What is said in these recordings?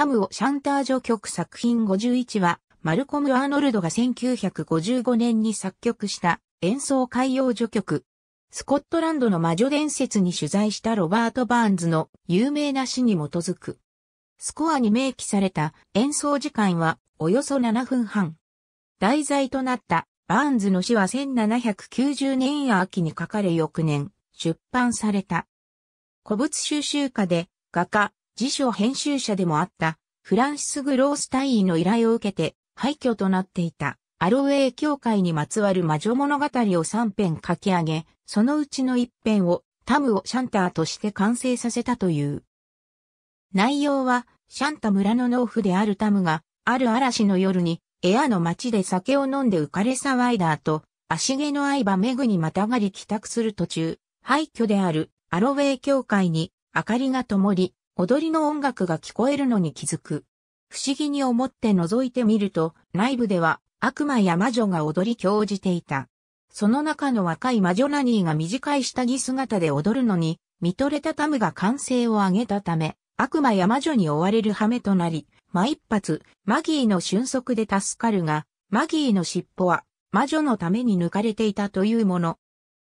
タムをシャンター序曲作品51は、マルコム・アーノルドが1955年に作曲した演奏海洋序曲。スコットランドの魔女伝説に取材したロバート・バーンズの有名な詩に基づく。スコアに明記された演奏時間はおよそ7分半。題材となったバーンズの詩は1790年秋に書かれ翌年出版された。古物収集家で画家、辞書編集者でもあったフランシス・グロース大尉の依頼を受けて廃墟となっていたアロウェイ教会にまつわる魔女物語を3編書き上げ、そのうちの1編をタムをシャンターとして完成させたという。内容は、シャンタ村の農夫であるタムが、ある嵐の夜に、エアの街で酒を飲んで浮かれ騒いだ後、足毛の相場メグにまたがり帰宅する途中、廃墟であるアロウェイ教会に明かりが灯り、踊りの音楽が聞こえるのに気づく。不思議に思って覗いてみると、内部では悪魔や魔女が踊り狂じていた。その中の若い魔女ナニーが短い下着姿で踊るのに、見とれたタムが歓声を上げたため、悪魔や魔女に追われる羽目となり、ま一発、マギーの瞬足で助かるが、マギーの尻尾は魔女のために抜かれていたというもの。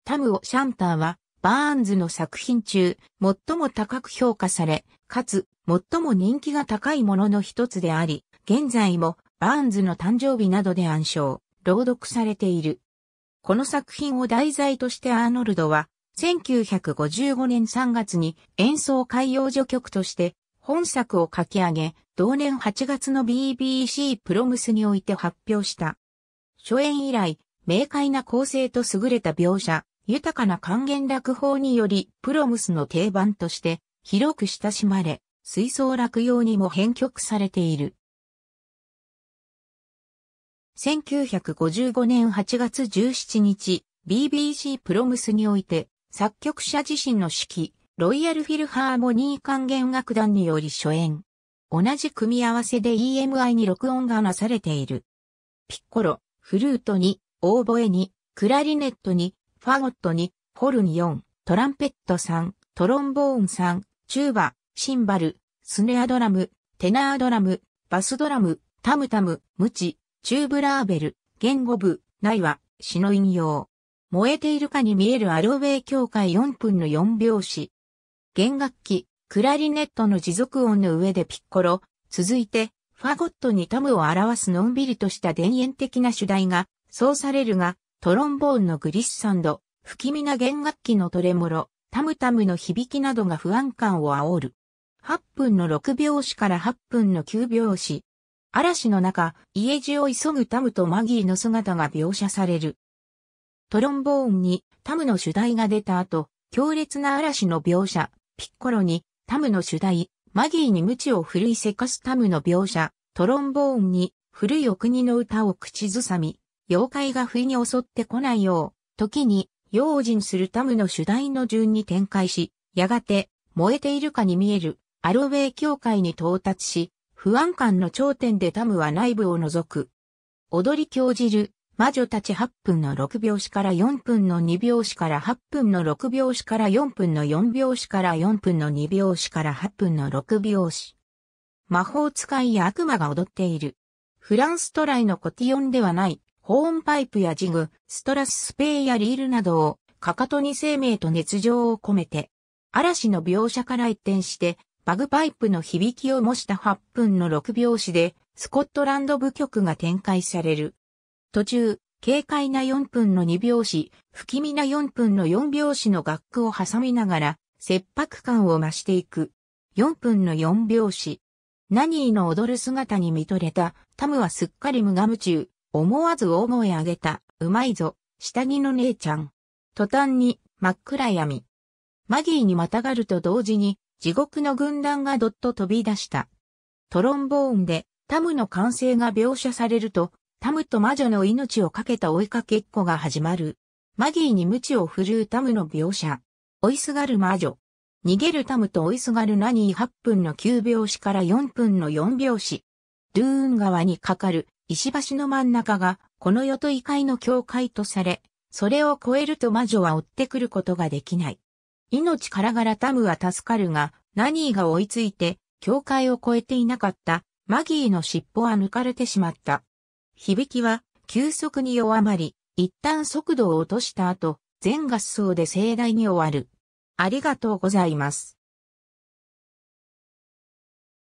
タムをシャンターはバーンズの作品中、最も高く評価され、かつ、最も人気が高いものの一つであり、現在も、バーンズの誕生日などで暗唱、朗読されている。この作品を題材としてアーノルドは、1955年3月に演奏海用助曲として本作を書き上げ、同年8月の BBC プロムスにおいて発表した。初演以来、明快な構成と優れた描写、豊かな還元落法により、プロムスの定番として、広く親しまれ、水槽落用にも編曲されている。1955年8月17日、BBC プロムスにおいて、作曲者自身の指揮、ロイヤルフィルハーモニー還元楽団により初演。同じ組み合わせで EMI に録音がなされている。ピッコロ、フルートに、オーボエに、クラリネットに、ファゴットに、ホルン4、トランペット3、トロンボーン3、チューバ、シンバル、スネアドラム、テナードラム、バスドラム、タムタム、ムチ、チューブラーベル、言語部、内は、詩の引用。燃えているかに見えるアロウェイ教会4分の4拍子。弦楽器、クラリネットの持続音の上でピッコロ、続いて、ファゴットにタムを表すのんびりとした田園的な主題が、そうされるが、トロンボーンのグリッサンド、不気味な弦楽器のトレモロ、タムタムの響きなどが不安感を煽る。8分の6拍子から8分の9拍子。嵐の中、家路を急ぐタムとマギーの姿が描写される。トロンボーンにタムの主題が出た後、強烈な嵐の描写、ピッコロにタムの主題、マギーに無知を振るいせかすタムの描写、トロンボーンに古いお国の歌を口ずさみ、妖怪が不意に襲ってこないよう、時に用心するタムの主題の順に展開し、やがて燃えているかに見えるアロウェイ教会に到達し、不安感の頂点でタムは内部を除く。踊り狂じる魔女たち8分の6拍子から4分の2拍子から8分の6拍子から4分の4拍子から4分の2拍子から8分の6拍子。魔法使いや悪魔が踊っている。フランストライのコティオンではない、ホーンパイプやジグ、ストラススペーやリールなどを、かかとに生命と熱情を込めて、嵐の描写から一転して、バグパイプの響きを模した8分の6拍子で、スコットランド部局が展開される。途中、軽快な4分の2拍子、不気味な4分の4拍子の楽譜を挟みながら、切迫感を増していく。4分の4拍子。ナニーの踊る姿に見とれた、タムはすっかり無我夢中。思わず大声上げた、うまいぞ、下着の姉ちゃん。途端に、真っ暗闇。マギーにまたがると同時に、地獄の軍団がどっと飛び出した。トロンボーンで、タムの歓声が描写されると、タムと魔女の命をかけた追いかけっこが始まる。マギーに鞭を振るうタムの描写。追いすがる魔女。逃げるタムと追いすがるナニー8分の9拍子から4分の4拍子。ルーン川にかかる石橋の真ん中が、この世と異界の境界とされ、それを越えると魔女は追ってくることができない。命からがらタムは助かるが、ナニーが追いついて、境界を越えていなかった、マギーの尻尾は抜かれてしまった。響きは、急速に弱まり、一旦速度を落とした後、全合奏で盛大に終わる。ありがとうございます。